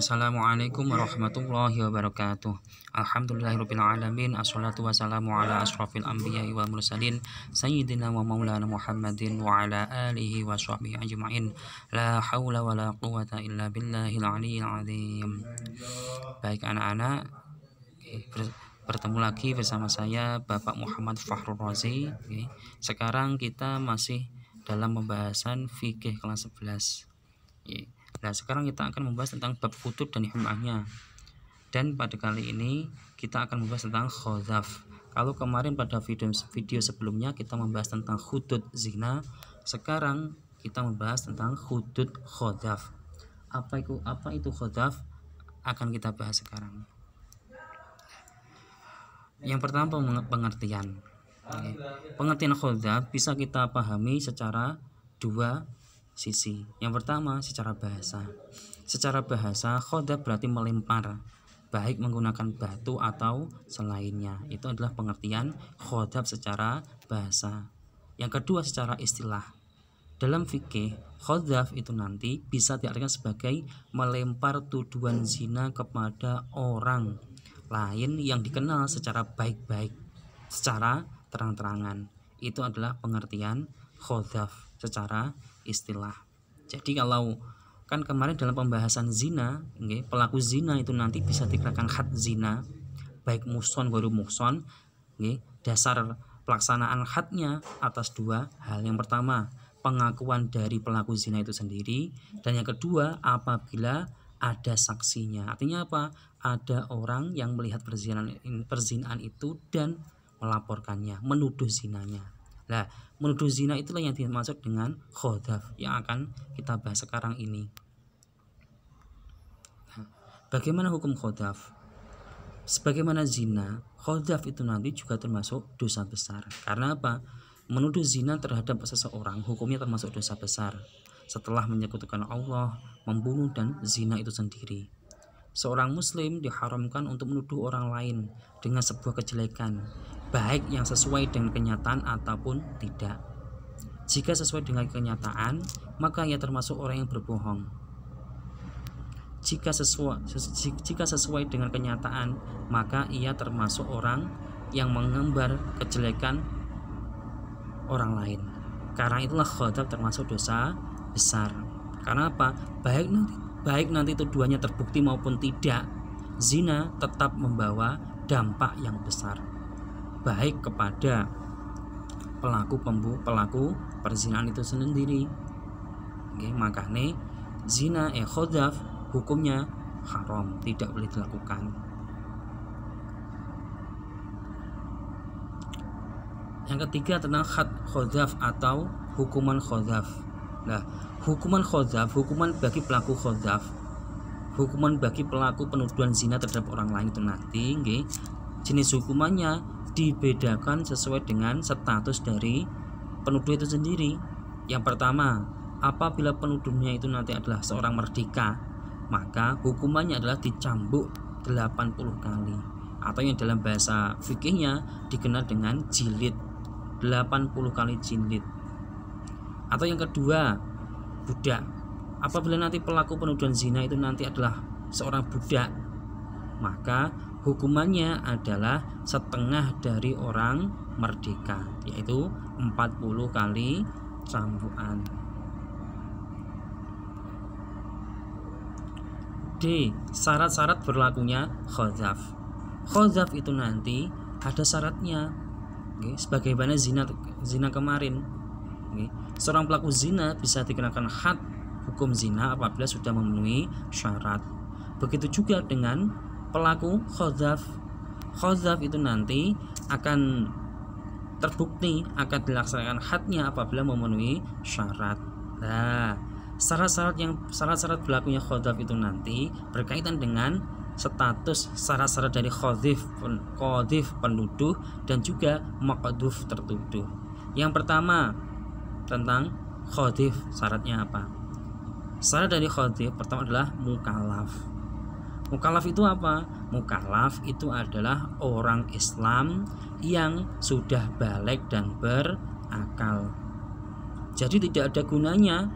Assalamualaikum warahmatullahi wabarakatuh. Alhamdulillahirrabbilalamin. Assalatu wassalamu ala asrafil anbiya wal mursalin. Sayyidina wa maulana Muhammadin wa ala alihi wa sahbihi ajma'in. La hawla wa la quwata illa billahil aliyil azim. Baik anak-anak, bertemu lagi bersama saya Bapak Muhammad Fahrul Razi. Sekarang kita masih dalam pembahasan fikih kelas 11. Nah, sekarang kita akan membahas tentang bab kutub dan himahnya. Dan pada kali ini kita akan membahas tentang khodaf Kalau kemarin pada video, video sebelumnya kita membahas tentang hudud zina, sekarang kita membahas tentang hudud khodaf Apa itu apa itu khodaf Akan kita bahas sekarang. Yang pertama pengertian. Pengertian khodaf bisa kita pahami secara dua sisi. Yang pertama, secara bahasa. Secara bahasa, khodab berarti melempar, baik menggunakan batu atau selainnya. Itu adalah pengertian khodab secara bahasa. Yang kedua secara istilah. Dalam fikih, khodaf itu nanti bisa diartikan sebagai melempar tuduhan zina kepada orang lain yang dikenal secara baik-baik, secara terang-terangan. Itu adalah pengertian khodab secara istilah jadi kalau kan kemarin dalam pembahasan zina okay, pelaku zina itu nanti bisa dikatakan khat zina baik muson baru muson okay, dasar pelaksanaan khatnya atas dua hal yang pertama pengakuan dari pelaku zina itu sendiri dan yang kedua apabila ada saksinya artinya apa ada orang yang melihat perzinahan perzinaan itu dan melaporkannya menuduh zinanya Nah, menuduh zina itulah yang dimaksud dengan khodaf yang akan kita bahas sekarang ini. Nah, bagaimana hukum khodaf? Sebagaimana zina, khodaf itu nanti juga termasuk dosa besar. Karena apa? Menuduh zina terhadap seseorang hukumnya termasuk dosa besar setelah menyekutukan Allah, membunuh dan zina itu sendiri. Seorang muslim diharamkan untuk menuduh orang lain dengan sebuah kejelekan, baik yang sesuai dengan kenyataan ataupun tidak. Jika sesuai dengan kenyataan, maka ia termasuk orang yang berbohong. Jika sesuai, jika sesuai dengan kenyataan, maka ia termasuk orang yang mengembar kejelekan orang lain. Karena itulah khotab termasuk dosa besar. Karena apa? Baik nanti baik nanti tuduhannya terbukti maupun tidak, zina tetap membawa dampak yang besar baik kepada pelaku pembu pelaku perzinahan itu sendiri. Oke, makanya zina eh khodaf hukumnya haram, tidak boleh dilakukan. Yang ketiga tentang khat khodaf atau hukuman khodaf. Nah, hukuman khodaf hukuman bagi pelaku khodaf hukuman bagi pelaku penuduhan zina terhadap orang lain itu nanti, okay, jenis hukumannya dibedakan sesuai dengan status dari penuduh itu sendiri. Yang pertama, apabila penuduhnya itu nanti adalah seorang merdeka, maka hukumannya adalah dicambuk 80 kali atau yang dalam bahasa fikihnya dikenal dengan jilid 80 kali jilid atau yang kedua budak apabila nanti pelaku penuduhan zina itu nanti adalah seorang budak maka hukumannya adalah setengah dari orang merdeka yaitu 40 kali cambukan D. Syarat-syarat berlakunya khodaf khodaf itu nanti ada syaratnya Oke, sebagaimana zina zina kemarin Seorang pelaku zina bisa dikenakan had hukum zina apabila sudah memenuhi syarat. Begitu juga dengan pelaku khodaf. khodaf itu nanti akan terbukti akan dilaksanakan hadnya apabila memenuhi syarat. Nah, syarat-syarat yang syarat-syarat berlakunya khodaf itu nanti berkaitan dengan status syarat-syarat dari khodif, khodif penduduk dan juga makoduf tertuduh. Yang pertama, tentang khotif syaratnya apa syarat dari khotif pertama adalah mukalaf mukalaf itu apa mukalaf itu adalah orang Islam yang sudah balik dan berakal jadi tidak ada gunanya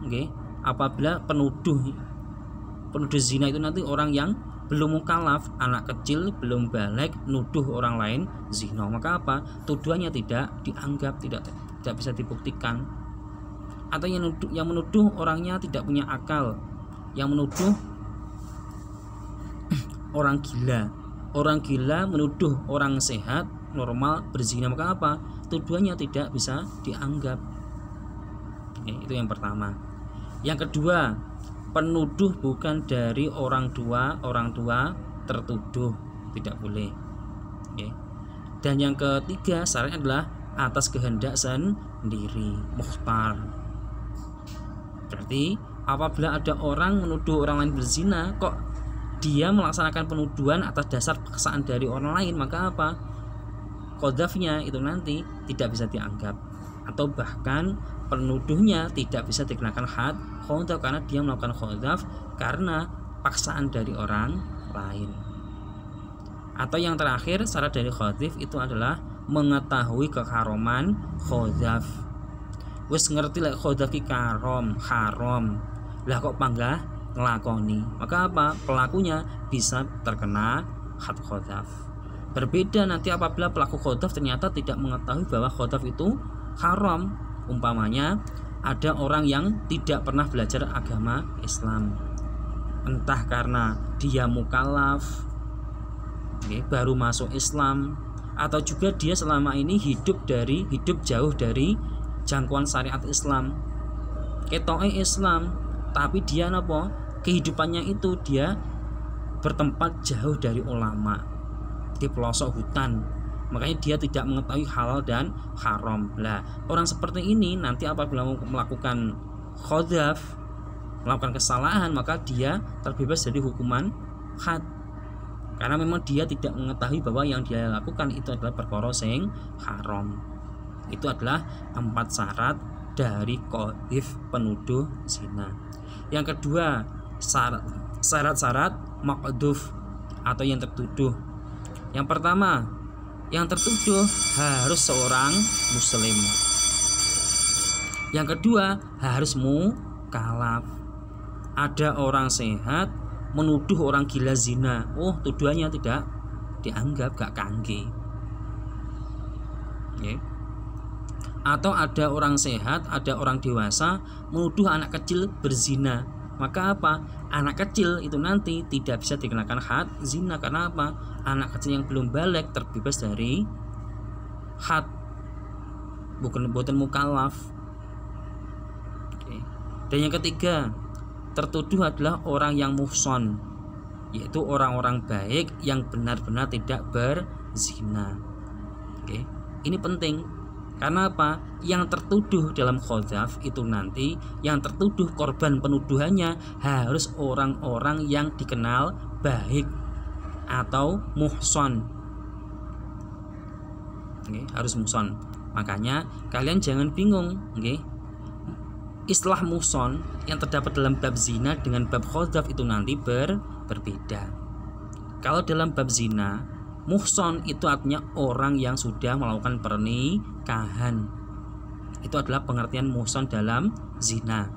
oke okay, apabila penuduh penuduh zina itu nanti orang yang belum mukalaf, anak kecil belum balik, nuduh orang lain zina. Maka apa? Tuduhannya tidak dianggap tidak tidak bisa dibuktikan atau yang menuduh, yang menuduh orangnya tidak punya akal yang menuduh orang gila orang gila menuduh orang sehat normal berzina maka apa tuduhannya tidak bisa dianggap Oke, itu yang pertama yang kedua penuduh bukan dari orang tua orang tua tertuduh tidak boleh Oke. dan yang ketiga syaratnya adalah atas kehendak sendiri muhtar berarti apabila ada orang menuduh orang lain berzina kok dia melaksanakan penuduhan atas dasar paksaan dari orang lain maka apa kodafnya itu nanti tidak bisa dianggap atau bahkan penuduhnya tidak bisa dikenakan had khodaf karena dia melakukan khodaf karena paksaan dari orang lain atau yang terakhir syarat dari khodif itu adalah mengetahui keharoman khodaf, wis ngerti lek khodafi ki karom haram lah kok panggah ngelakoni maka apa pelakunya bisa terkena had khodaf. berbeda nanti apabila pelaku khodaf ternyata tidak mengetahui bahwa khodaf itu haram umpamanya ada orang yang tidak pernah belajar agama Islam entah karena dia mukalaf, baru masuk Islam atau juga dia selama ini hidup dari hidup jauh dari jangkauan syariat Islam ketua Islam tapi dia nopo kehidupannya itu dia bertempat jauh dari ulama di pelosok hutan makanya dia tidak mengetahui halal dan haram lah orang seperti ini nanti apabila melakukan khodaf melakukan kesalahan maka dia terbebas dari hukuman had karena memang dia tidak mengetahui bahwa yang dia lakukan itu adalah perkara sing haram itu adalah empat syarat dari kodif penuduh zina yang kedua syarat-syarat makduf atau yang tertuduh yang pertama yang tertuduh harus seorang muslim yang kedua harus mukalaf ada orang sehat menuduh orang gila zina oh tuduhannya tidak dianggap gak kange ya. atau ada orang sehat ada orang dewasa menuduh anak kecil berzina maka apa anak kecil itu nanti tidak bisa dikenakan hak zina karena apa anak kecil yang belum balik terbebas dari hak bukan buatan mukalaf dan yang ketiga tertuduh adalah orang yang muhson yaitu orang-orang baik yang benar-benar tidak berzina oke ini penting karena apa yang tertuduh dalam khodaf itu nanti yang tertuduh korban penuduhannya harus orang-orang yang dikenal baik atau muhson oke, harus muhson makanya kalian jangan bingung oke istilah muson yang terdapat dalam bab zina dengan bab khodaf itu nanti ber, berbeda. Kalau dalam bab zina, muhson itu artinya orang yang sudah melakukan pernikahan. Itu adalah pengertian muhson dalam zina.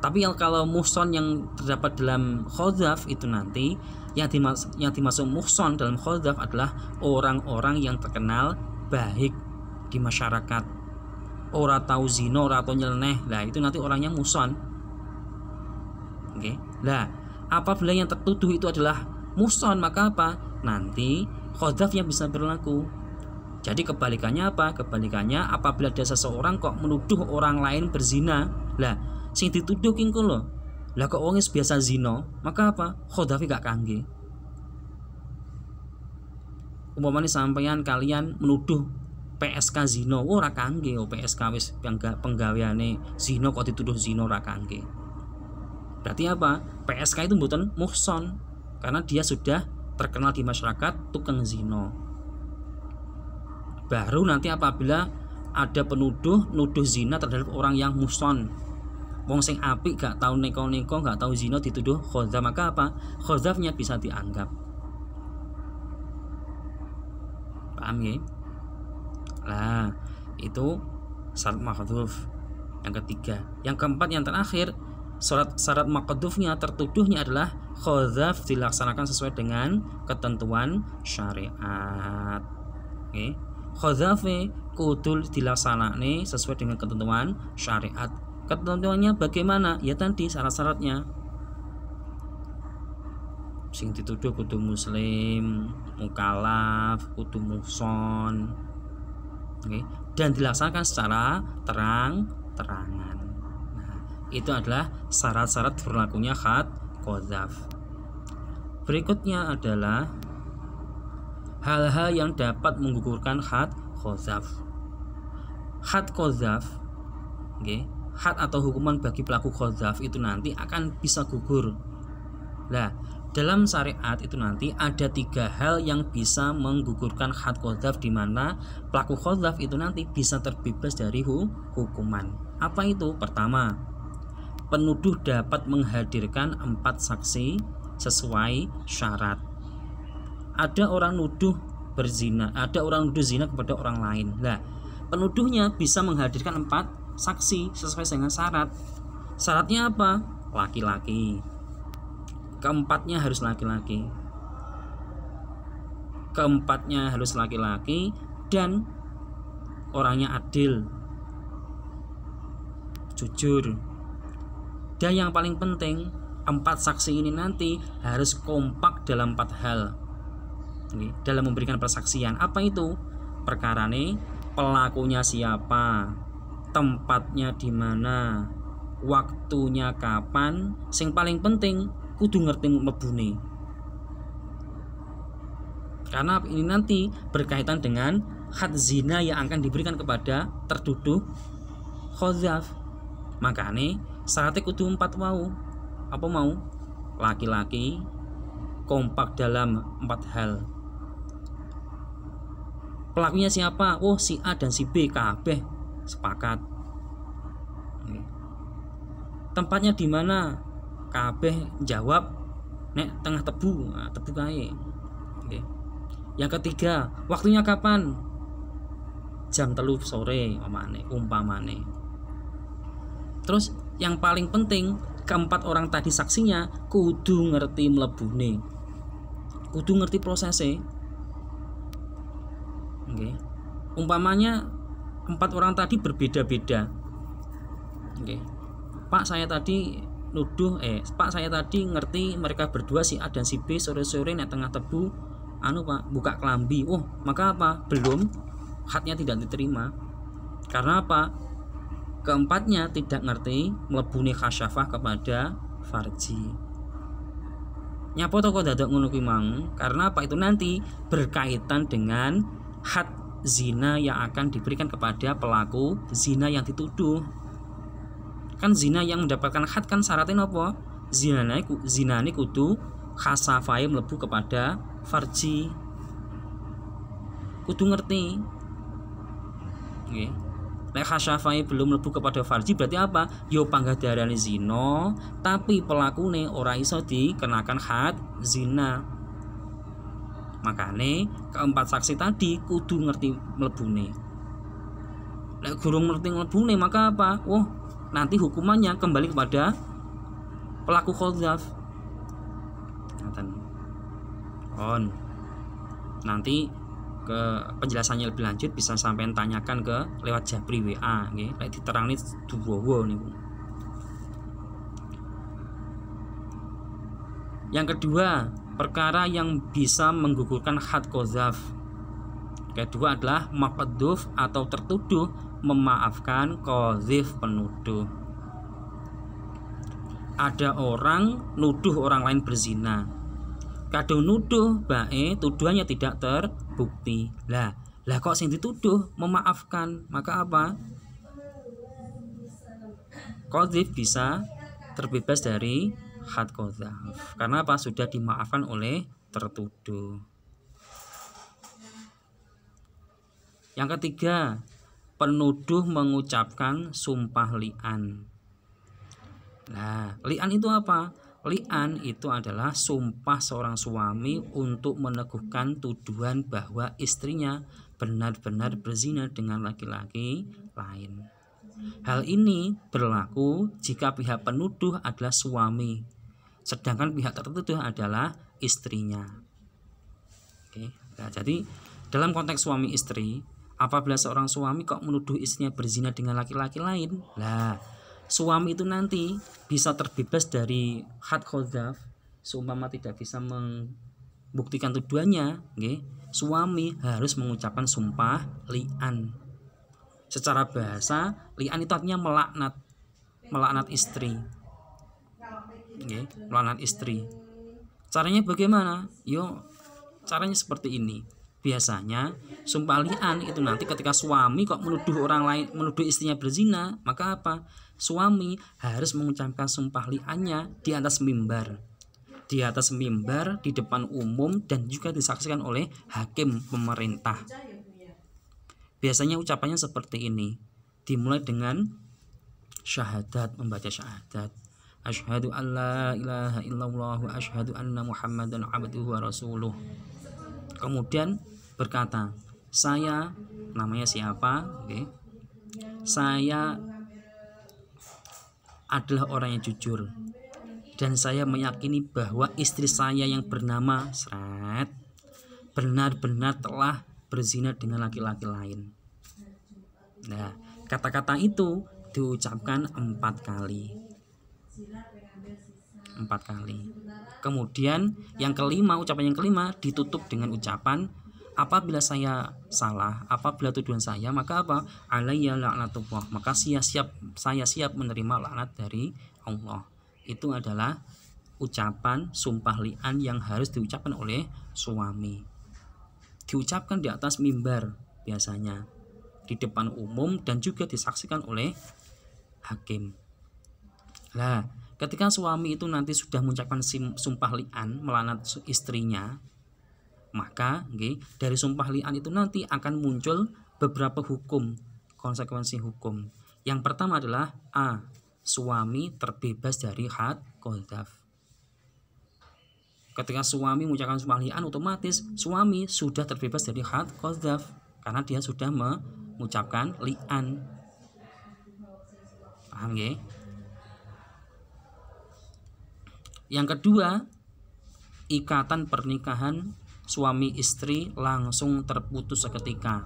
Tapi yang kalau muhson yang terdapat dalam khodaf itu nanti yang dimas yang dimasuk muhson dalam khodaf adalah orang-orang yang terkenal baik di masyarakat ora tahu zina ora tahu nyeleneh lah itu nanti orangnya muson oke okay? lah apabila yang tertuduh itu adalah muson maka apa nanti khodaf yang bisa berlaku jadi kebalikannya apa kebalikannya apabila ada seseorang kok menuduh orang lain berzina lah sing dituduh kengko lo lah kok wongis biasa zino maka apa khodafi gak kangge umpamanya sampeyan kalian menuduh PSK Zino oh, ora oh, PSK wis penggaweane Zino kok dituduh Zino ora berarti apa PSK itu mboten muhson karena dia sudah terkenal di masyarakat tukang Zino baru nanti apabila ada penuduh nuduh zina terhadap orang yang muson, wong sing apik gak tahu neko-neko gak tahu zina dituduh khodam maka apa khozafnya bisa dianggap paham ya Nah, itu syarat mahdhuf. Yang ketiga, yang keempat yang terakhir, syarat syarat maqdufnya tertuduhnya adalah khodaf dilaksanakan sesuai dengan ketentuan syariat. Oke. Okay. kudul dilaksanakan sesuai dengan ketentuan syariat. Ketentuannya bagaimana? Ya tadi syarat-syaratnya sing dituduh kudu muslim mukalaf kudu muhson okay? dan dilaksanakan secara terang-terangan. Nah, itu adalah syarat-syarat berlakunya khat kodaf. Berikutnya adalah hal-hal yang dapat menggugurkan khat kodaf. Khat kodaf, okay? khat atau hukuman bagi pelaku kodaf itu nanti akan bisa gugur. Nah, dalam syariat itu nanti ada tiga hal yang bisa menggugurkan had kodaf di mana pelaku kodaf itu nanti bisa terbebas dari hukuman. Apa itu? Pertama, penuduh dapat menghadirkan empat saksi sesuai syarat. Ada orang nuduh berzina, ada orang nuduh zina kepada orang lain. Nah, penuduhnya bisa menghadirkan empat saksi sesuai dengan syarat. Syaratnya apa? Laki-laki keempatnya harus laki-laki keempatnya harus laki-laki dan orangnya adil jujur dan yang paling penting empat saksi ini nanti harus kompak dalam empat hal dalam memberikan persaksian apa itu perkara ini pelakunya siapa tempatnya di mana waktunya kapan sing paling penting kudu ngerti mebune karena ini nanti berkaitan dengan had zina yang akan diberikan kepada tertuduh khozaf makanya syaratnya kudu empat mau apa mau laki-laki kompak dalam empat hal pelakunya siapa oh si A dan si B KB sepakat tempatnya di mana kabeh jawab nek tengah tebu nah, tebu kae okay. yang ketiga waktunya kapan jam telu sore omane umpamane terus yang paling penting keempat orang tadi saksinya kudu ngerti nih, kudu ngerti prosesnya okay. umpamanya empat orang tadi berbeda-beda okay. Pak saya tadi nuduh eh pak saya tadi ngerti mereka berdua si A dan si B sore-sore naik tengah tebu anu pak buka kelambi oh maka apa belum hatnya tidak diterima karena apa keempatnya tidak ngerti melebuni khasyafah kepada farji nyapa toko dadok ngono mang karena apa itu nanti berkaitan dengan hat zina yang akan diberikan kepada pelaku zina yang dituduh kan zina yang mendapatkan had kan syaratnya apa zinane ini kudu khasafai melebu kepada farji kudu ngerti okay. Lek khasafai belum melebu kepada farji berarti apa? Yo panggah dari zina, tapi pelaku pelakune ora iso dikenakan had zina. Makane keempat saksi tadi kudu ngerti melebu nih Lek gurung ngerti nih maka apa? Wah, nanti hukumannya kembali kepada pelaku khazaf on nanti ke penjelasannya lebih lanjut bisa sampai tanyakan ke lewat Jabri WA nggih nih diterangne wow niku yang kedua perkara yang bisa menggugurkan hak kozaf Kedua adalah maqduf atau tertuduh memaafkan kozif penuduh. Ada orang nuduh orang lain berzina. Kadung nuduh bae tuduhannya tidak terbukti. Lah, lah kok sing dituduh memaafkan, maka apa? Kozif bisa terbebas dari hat kozaf. Karena apa? Sudah dimaafkan oleh tertuduh. Yang ketiga, penuduh mengucapkan sumpah lian. Nah, lian itu apa? Lian itu adalah sumpah seorang suami untuk meneguhkan tuduhan bahwa istrinya benar-benar berzina dengan laki-laki lain. Hal ini berlaku jika pihak penuduh adalah suami, sedangkan pihak tertentu adalah istrinya. Oke, nah, jadi dalam konteks suami istri, apabila seorang suami kok menuduh istrinya berzina dengan laki-laki lain lah suami itu nanti bisa terbebas dari had khodaf seumpama tidak bisa membuktikan tuduhannya okay? suami harus mengucapkan sumpah li'an secara bahasa li'an itu artinya melaknat melaknat istri okay? melaknat istri caranya bagaimana yo caranya seperti ini biasanya sumpah lian itu nanti ketika suami kok menuduh orang lain menuduh istrinya berzina maka apa suami harus mengucapkan sumpah liannya di atas mimbar di atas mimbar di depan umum dan juga disaksikan oleh hakim pemerintah biasanya ucapannya seperti ini dimulai dengan syahadat membaca syahadat asyhadu an la ilaha illallah wa asyhadu anna muhammadan abduhu wa rasuluh kemudian berkata, "Saya namanya siapa?" Oke. Saya adalah orang yang jujur dan saya meyakini bahwa istri saya yang bernama Sret benar-benar telah berzina dengan laki-laki lain. Nah, kata-kata itu diucapkan empat kali. Empat kali. Kemudian yang kelima, ucapan yang kelima ditutup dengan ucapan apabila saya salah, apabila tuduhan saya, maka apa? Alayya laknatullah. Maka saya siap saya siap menerima laknat dari Allah. Itu adalah ucapan sumpah lian yang harus diucapkan oleh suami. Diucapkan di atas mimbar biasanya di depan umum dan juga disaksikan oleh hakim. Nah, ketika suami itu nanti sudah mengucapkan sumpah lian melanat istrinya, maka okay, dari sumpah lian itu nanti akan muncul beberapa hukum konsekuensi hukum yang pertama adalah a suami terbebas dari hak kodaf ketika suami mengucapkan sumpah lian otomatis suami sudah terbebas dari hak kodaf karena dia sudah mengucapkan lian paham okay? yang kedua ikatan pernikahan suami istri langsung terputus seketika.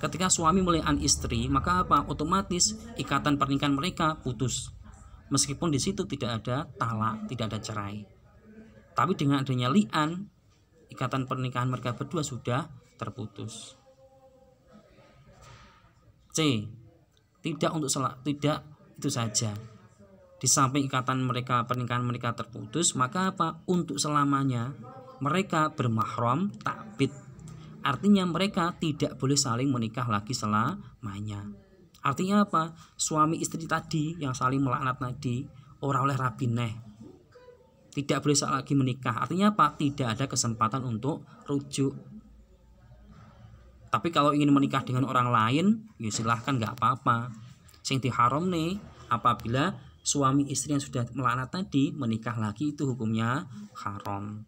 Ketika suami melihat istri, maka apa? Otomatis ikatan pernikahan mereka putus. Meskipun di situ tidak ada talak, tidak ada cerai. Tapi dengan adanya lian, ikatan pernikahan mereka berdua sudah terputus. C. Tidak untuk selak, tidak itu saja. Di samping ikatan mereka pernikahan mereka terputus, maka apa? Untuk selamanya mereka bermahram takbit, Artinya mereka tidak boleh saling menikah lagi selamanya. Artinya apa? Suami istri tadi yang saling melaknat tadi orang oleh rabineh. Tidak boleh lagi menikah. Artinya apa? Tidak ada kesempatan untuk rujuk. Tapi kalau ingin menikah dengan orang lain, ya silahkan nggak apa-apa. Sing diharam nih apabila suami istri yang sudah melaknat tadi menikah lagi itu hukumnya haram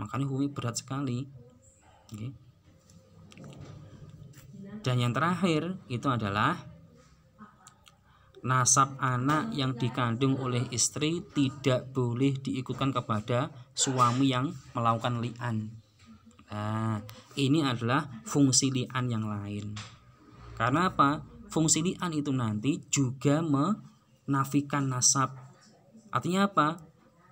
makanya hui berat sekali okay. dan yang terakhir itu adalah nasab anak yang dikandung oleh istri tidak boleh diikutkan kepada suami yang melakukan li'an nah ini adalah fungsi li'an yang lain karena apa? fungsi li'an itu nanti juga menafikan nasab artinya apa?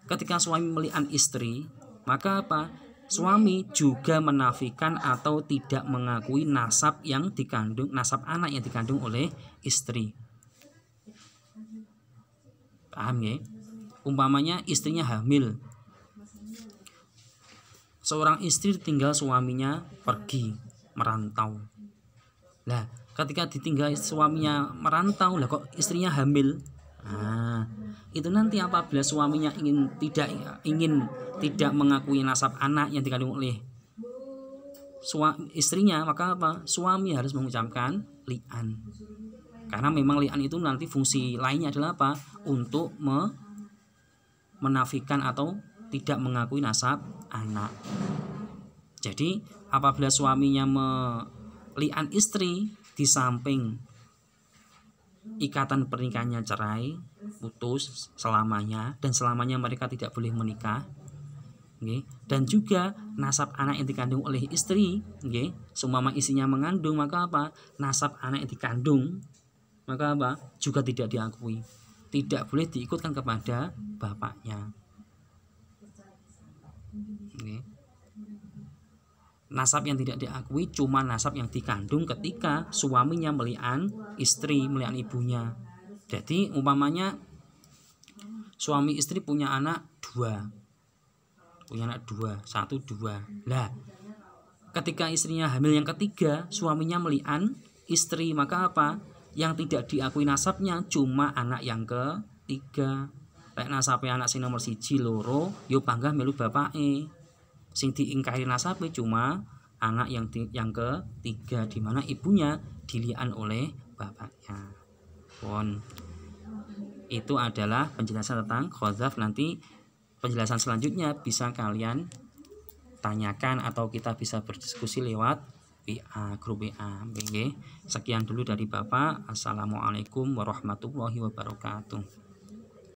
ketika suami meli'an istri maka apa? Suami juga menafikan atau tidak mengakui nasab yang dikandung nasab anak yang dikandung oleh istri. Paham ya? Umpamanya istrinya hamil. Seorang istri tinggal suaminya pergi merantau. Nah, ketika ditinggal suaminya merantau lah kok istrinya hamil. Nah, itu nanti apabila suaminya ingin tidak ya, ingin tidak mengakui nasab anak yang dikandung oleh suami, istrinya maka apa suami harus mengucapkan lian karena memang lian itu nanti fungsi lainnya adalah apa untuk me menafikan atau tidak mengakui nasab anak jadi apabila suaminya melian istri di samping ikatan pernikahannya cerai, putus selamanya dan selamanya mereka tidak boleh menikah. Okay. Dan juga nasab anak yang dikandung oleh istri, okay. semua isinya mengandung maka apa? Nasab anak yang dikandung maka apa? Juga tidak diakui, tidak boleh diikutkan kepada bapaknya. Nasab yang tidak diakui cuma nasab yang dikandung ketika suaminya melian istri, melian ibunya. Jadi umpamanya suami istri punya anak dua, punya anak dua, satu dua. lah. ketika istrinya hamil yang ketiga, suaminya melian istri, maka apa? Yang tidak diakui nasabnya cuma anak yang ketiga. Lek nasabnya anak si nomor siji loro, yo panggah melu bapak e sing diingkahi nasabe cuma anak yang di, yang ketiga di mana ibunya dilian oleh bapaknya. Pon. Itu adalah penjelasan tentang Khodaf. nanti penjelasan selanjutnya bisa kalian tanyakan atau kita bisa berdiskusi lewat WA grup WA. Sekian dulu dari Bapak. Assalamualaikum warahmatullahi wabarakatuh.